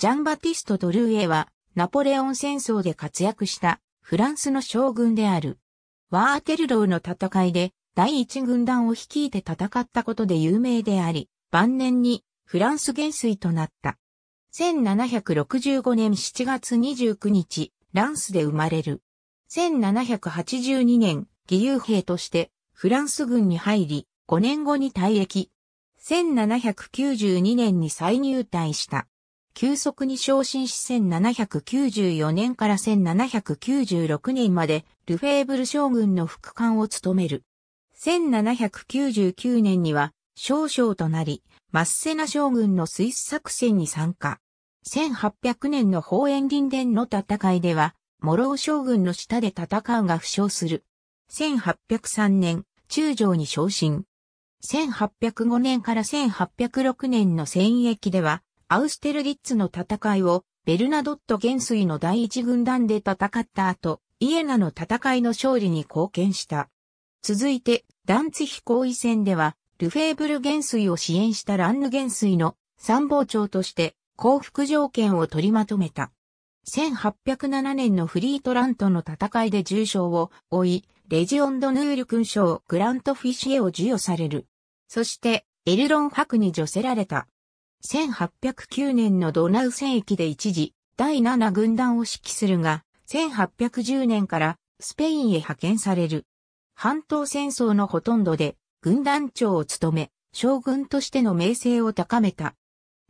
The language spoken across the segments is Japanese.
ジャンバティスト・ドルーエは、ナポレオン戦争で活躍したフランスの将軍である。ワーテルローの戦いで第一軍団を率いて戦ったことで有名であり、晩年にフランス元帥となった。1765年7月29日、ランスで生まれる。1782年、義勇兵としてフランス軍に入り、5年後に退役。1792年に再入隊した。急速に昇進し1794年から1796年までルフェーブル将軍の副官を務める。1799年には少将となり、マッセナ将軍のスイス作戦に参加。1800年の法円林殿の戦いでは、諸ー将軍の下で戦うが負傷する。1803年、中将に昇進。1805年から1806年の戦役では、アウステルリッツの戦いを、ベルナドット元帥の第一軍団で戦った後、イエナの戦いの勝利に貢献した。続いて、ダンツヒ行為戦では、ルフェーブル元帥を支援したランヌ元帥の参謀長として降伏条件を取りまとめた。1807年のフリートラントの戦いで重傷を負い、レジオンドヌール勲章グラントフィシエを授与される。そして、エルロン伯に助せられた。1809年のドナウ戦役で一時、第7軍団を指揮するが、1810年からスペインへ派遣される。半島戦争のほとんどで軍団長を務め、将軍としての名声を高めた。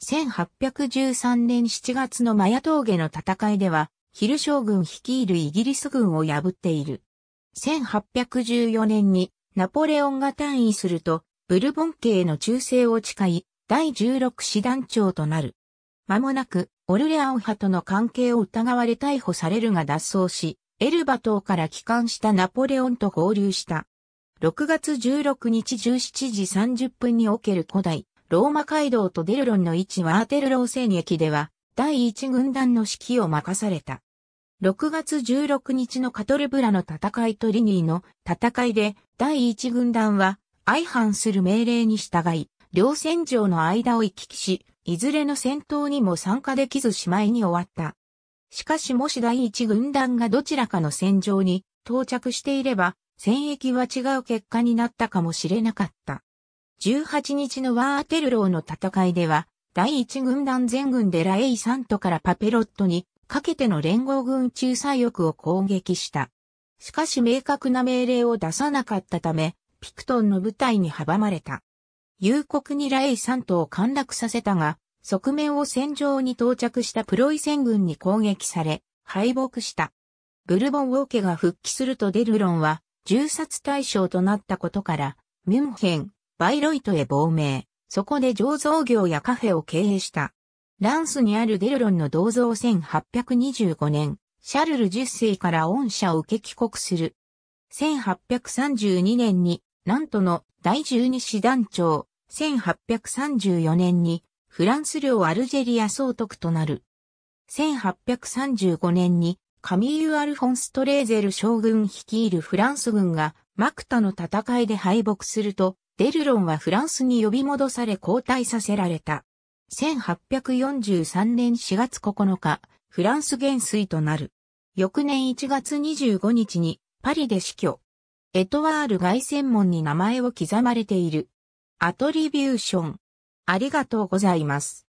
1813年7月のマヤ峠の戦いでは、ヒル将軍率いるイギリス軍を破っている。1814年にナポレオンが退位すると、ブルボン家への忠誠を誓い、第16師団長となる。間もなく、オルレアン派との関係を疑われ逮捕されるが脱走し、エルバ島から帰還したナポレオンと合流した。6月16日17時30分における古代、ローマ街道とデルロンの位置ワーテルロー戦役では、第1軍団の指揮を任された。6月16日のカトルブラの戦いとリニーの戦いで、第1軍団は、相反する命令に従い、両戦場の間を行き来し、いずれの戦闘にも参加できずしまいに終わった。しかしもし第一軍団がどちらかの戦場に到着していれば、戦役は違う結果になったかもしれなかった。18日のワーテルローの戦いでは、第一軍団全軍でラエイサントからパペロットにかけての連合軍中左翼を攻撃した。しかし明確な命令を出さなかったため、ピクトンの部隊に阻まれた。夕刻にラエイ3島を陥落させたが、側面を戦場に到着したプロイセン軍に攻撃され、敗北した。ブルボン王家が復帰するとデルロンは、銃殺対象となったことから、ミュンヘン、バイロイトへ亡命、そこで醸造業やカフェを経営した。ランスにあるデルロンの銅像1825年、シャルル10世から恩赦を受け帰国する。1832年に南都の第十二師団長、1834年にフランス領アルジェリア総督となる。1835年にカミーユ・アルフォンス・トレーゼル将軍率いるフランス軍がマクタの戦いで敗北すると、デルロンはフランスに呼び戻され交代させられた。1843年4月9日、フランス元帥となる。翌年1月25日にパリで死去。エトワール外専門に名前を刻まれている。アトリビューション。ありがとうございます。